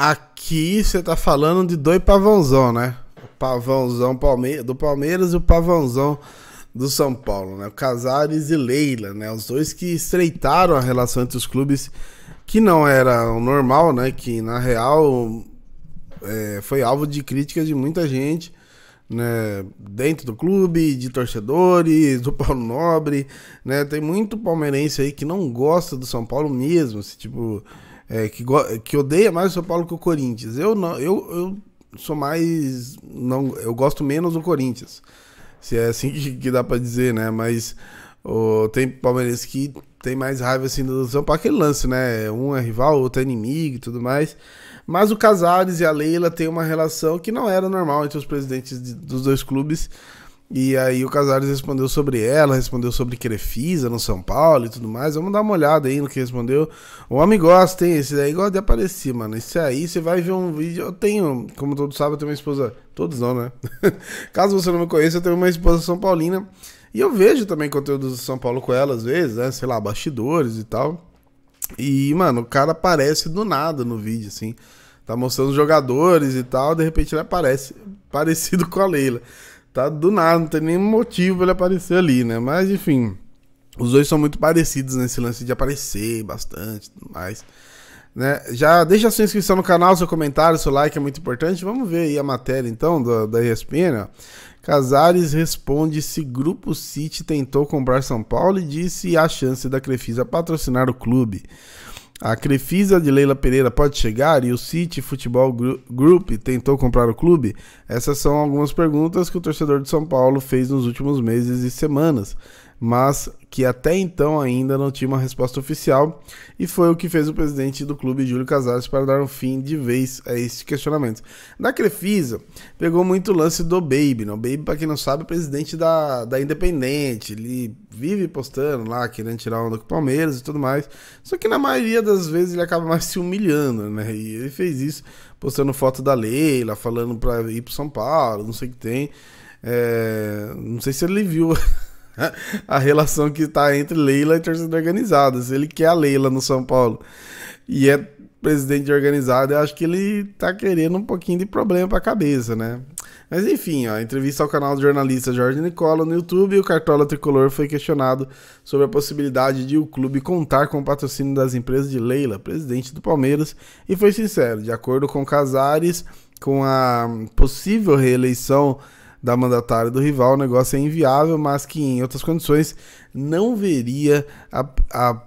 Aqui você tá falando de dois pavãozão, né? O pavãozão Palme do Palmeiras e o pavãozão do São Paulo, né? O Casares e Leila, né? Os dois que estreitaram a relação entre os clubes, que não era o normal, né? Que na real é, foi alvo de críticas de muita gente, né? Dentro do clube, de torcedores, do Paulo Nobre, né? Tem muito palmeirense aí que não gosta do São Paulo mesmo, assim, tipo é, que, que odeia mais o São Paulo que o Corinthians. Eu não, eu, eu sou mais. não Eu gosto menos do Corinthians. Se é assim que, que dá para dizer, né? Mas tem palmeirense que tem mais raiva assim do São Paulo, aquele lance, né? Um é rival, outro é inimigo e tudo mais. Mas o Casares e a Leila têm uma relação que não era normal entre os presidentes de, dos dois clubes. E aí o Casares respondeu sobre ela, respondeu sobre Crefisa no São Paulo e tudo mais. Vamos dar uma olhada aí no que respondeu. O homem gosta, hein? Esse daí gosta de aparecer, mano. Esse aí você vai ver um vídeo. Eu tenho, como todo sabem, eu tenho uma esposa. Todos não, né? Caso você não me conheça, eu tenho uma esposa São Paulina. E eu vejo também conteúdos de São Paulo com ela, às vezes, né? Sei lá, bastidores e tal. E, mano, o cara aparece do nada no vídeo, assim. Tá mostrando os jogadores e tal, de repente ele aparece parecido com a Leila. Tá do nada, não tem nenhum motivo ele aparecer ali, né? Mas enfim, os dois são muito parecidos nesse lance de aparecer bastante mas mais. Né? Já deixa a sua inscrição no canal, seu comentário, seu like é muito importante. Vamos ver aí a matéria então da, da ESPN. Ó. Casares responde se Grupo City tentou comprar São Paulo e disse a chance da Crefisa patrocinar o clube. A Crefisa de Leila Pereira pode chegar e o City Futebol Group tentou comprar o clube? Essas são algumas perguntas que o torcedor de São Paulo fez nos últimos meses e semanas mas que até então ainda não tinha uma resposta oficial, e foi o que fez o presidente do clube, Júlio Casares, para dar um fim de vez a esse questionamento. Na Crefisa, pegou muito o lance do Baby, né? O Baby, para quem não sabe, é presidente da, da Independente, ele vive postando lá, querendo tirar onda com o Palmeiras e tudo mais, só que na maioria das vezes ele acaba mais se humilhando, né? E ele fez isso postando foto da Leila, falando para ir para São Paulo, não sei o que tem, é... não sei se ele viu a relação que está entre Leila e torcida organizada. Se ele quer a Leila no São Paulo e é presidente de organizada, eu acho que ele tá querendo um pouquinho de problema para a cabeça, né? Mas enfim, ó, entrevista ao canal do jornalista Jorge Nicola no YouTube, e o Cartola Tricolor foi questionado sobre a possibilidade de o clube contar com o patrocínio das empresas de Leila, presidente do Palmeiras, e foi sincero, de acordo com Casares, com a possível reeleição da mandatária do rival, o negócio é inviável, mas que em outras condições não veria a, a,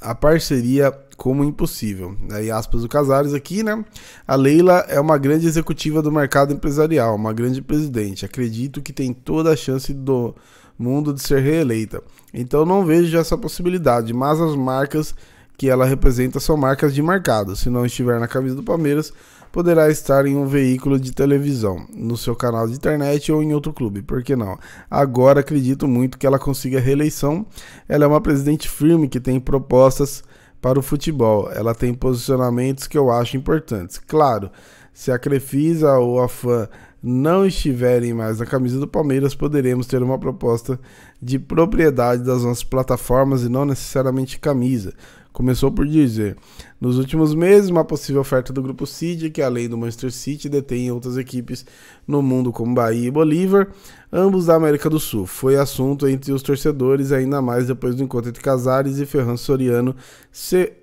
a parceria como impossível. Aí aspas do Casares aqui, né? A Leila é uma grande executiva do mercado empresarial, uma grande presidente. Acredito que tem toda a chance do mundo de ser reeleita. Então não vejo essa possibilidade, mas as marcas que ela representa são marcas de mercado. Se não estiver na camisa do Palmeiras, poderá estar em um veículo de televisão, no seu canal de internet ou em outro clube, por que não? Agora acredito muito que ela consiga reeleição. Ela é uma presidente firme que tem propostas para o futebol. Ela tem posicionamentos que eu acho importantes. Claro, se a Crefisa ou a Fã não estiverem mais na camisa do Palmeiras, poderemos ter uma proposta de propriedade das nossas plataformas e não necessariamente camisa. Começou por dizer: nos últimos meses, uma possível oferta do grupo Cid, que além do Manchester City detém outras equipes no mundo como Bahia e Bolívar, ambos da América do Sul, foi assunto entre os torcedores, ainda mais depois do encontro entre Casares e Ferran Soriano, CEO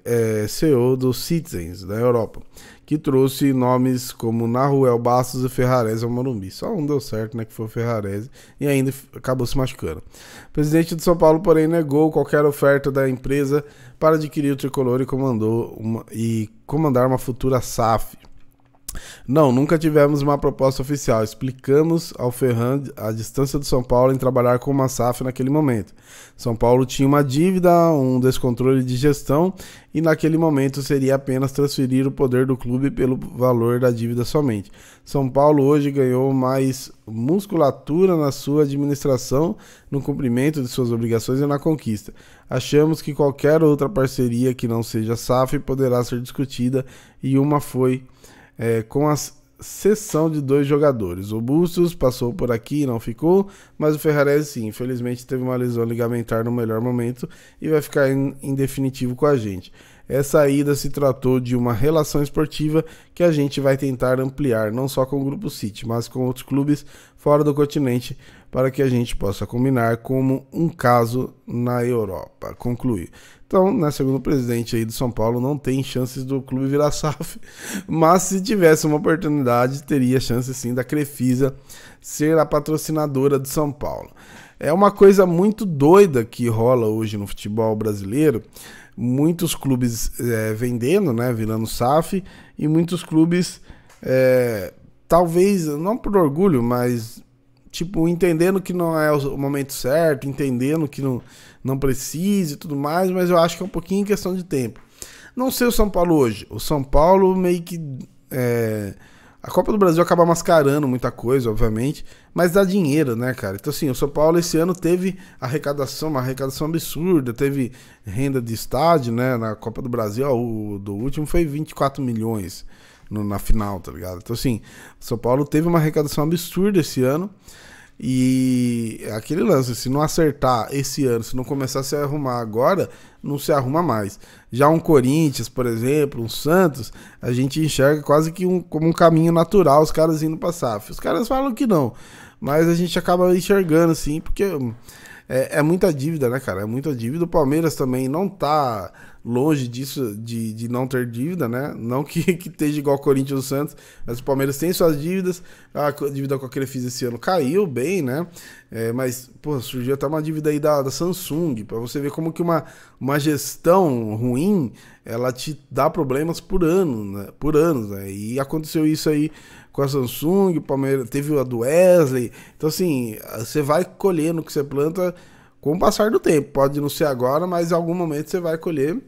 é, do Citizens da Europa, que trouxe nomes como Naruel Bastos e Ferrarese ao Morumbi. Só um deu certo, né, que foi o Ferrarese, e ainda acabou se machucando. O presidente de São Paulo, porém, negou qualquer oferta da empresa para adquirir o tricolor e comandou uma, e comandar uma futura SAF não, nunca tivemos uma proposta oficial. Explicamos ao Ferran a distância do São Paulo em trabalhar com uma SAF naquele momento. São Paulo tinha uma dívida, um descontrole de gestão e naquele momento seria apenas transferir o poder do clube pelo valor da dívida somente. São Paulo hoje ganhou mais musculatura na sua administração, no cumprimento de suas obrigações e na conquista. Achamos que qualquer outra parceria que não seja SAF poderá ser discutida e uma foi é, com a sessão de dois jogadores. O Bustos passou por aqui e não ficou, mas o Ferrarese sim, infelizmente teve uma lesão ligamentar no melhor momento e vai ficar em, em definitivo com a gente. Essa ida se tratou de uma relação esportiva que a gente vai tentar ampliar não só com o Grupo City, mas com outros clubes fora do continente para que a gente possa combinar como um caso na Europa. Conclui. Então, né, segundo o presidente aí do São Paulo, não tem chances do clube virar SAF, mas se tivesse uma oportunidade, teria chance sim da Crefisa ser a patrocinadora do São Paulo. É uma coisa muito doida que rola hoje no futebol brasileiro, muitos clubes é, vendendo, né, Vilano SAF, e muitos clubes, é, talvez, não por orgulho, mas tipo, entendendo que não é o momento certo, entendendo que não, não precisa e tudo mais, mas eu acho que é um pouquinho questão de tempo. Não sei o São Paulo hoje. O São Paulo meio que. É, a Copa do Brasil acaba mascarando muita coisa, obviamente, mas dá dinheiro, né, cara? Então, assim, o São Paulo esse ano teve arrecadação, uma arrecadação absurda, teve renda de estádio, né? Na Copa do Brasil, ó, o do último foi 24 milhões no, na final, tá ligado? Então, assim, o São Paulo teve uma arrecadação absurda esse ano. E é aquele lance, se não acertar esse ano, se não começar a se arrumar agora, não se arruma mais. Já um Corinthians, por exemplo, um Santos, a gente enxerga quase que um, como um caminho natural os caras indo pra SAF. Os caras falam que não, mas a gente acaba enxergando assim, porque hum, é, é muita dívida, né, cara? É muita dívida. O Palmeiras também não tá longe disso, de, de não ter dívida, né? Não que, que esteja igual Corinthians ou Santos, mas o Palmeiras tem suas dívidas. A dívida com a Crefisa esse ano caiu bem, né? É, mas, pô, surgiu até uma dívida aí da, da Samsung, para você ver como que uma, uma gestão ruim, ela te dá problemas por ano, né? Por anos, né? E aconteceu isso aí com a Samsung, o Palmeiras teve a do Wesley. Então, assim, você vai colhendo o que você planta com o passar do tempo. Pode não ser agora, mas em algum momento você vai colher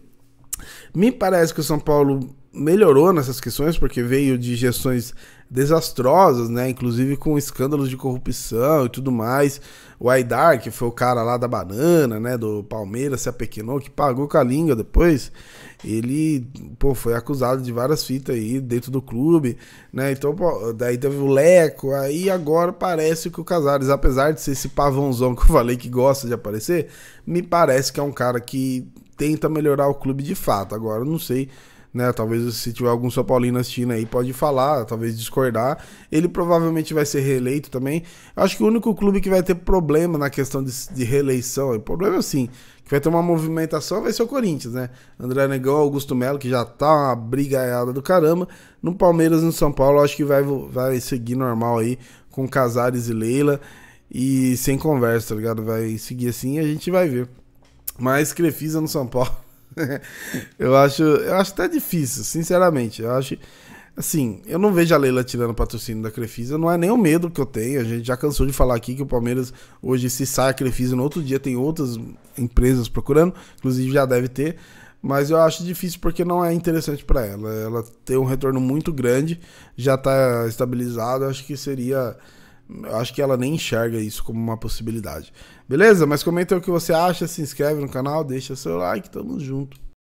me parece que o São Paulo melhorou nessas questões, porque veio de gestões desastrosas, né? Inclusive com escândalos de corrupção e tudo mais. O Aidar, que foi o cara lá da banana, né? Do Palmeiras, se apequenou, que pagou com a língua depois. Ele, pô, foi acusado de várias fitas aí dentro do clube, né? Então, pô, daí teve o Leco, aí agora parece que o Casares, apesar de ser esse pavãozão que eu falei que gosta de aparecer, me parece que é um cara que tenta melhorar o clube de fato. Agora, não sei né? Talvez se tiver algum São Paulino assistindo aí, pode falar, talvez discordar. Ele provavelmente vai ser reeleito também. Acho que o único clube que vai ter problema na questão de, de reeleição, o problema assim, que vai ter uma movimentação, vai ser o Corinthians, né? André Negão, Augusto Melo, que já tá uma brigaiada do caramba. No Palmeiras e no São Paulo, acho que vai, vai seguir normal aí, com Casares e Leila. E sem conversa, tá ligado? Vai seguir assim e a gente vai ver. Mas Crefisa no São Paulo, eu acho, eu acho até difícil, sinceramente. Eu acho, assim, eu não vejo a Leila tirando patrocínio da Crefisa, não é nem o medo que eu tenho. A gente já cansou de falar aqui que o Palmeiras hoje se sai a Crefisa, no outro dia tem outras empresas procurando, inclusive já deve ter. Mas eu acho difícil porque não é interessante para ela. Ela tem um retorno muito grande, já está estabilizado. Acho que seria acho que ela nem enxerga isso como uma possibilidade. Beleza? Mas comenta o que você acha, se inscreve no canal, deixa seu like, tamo junto.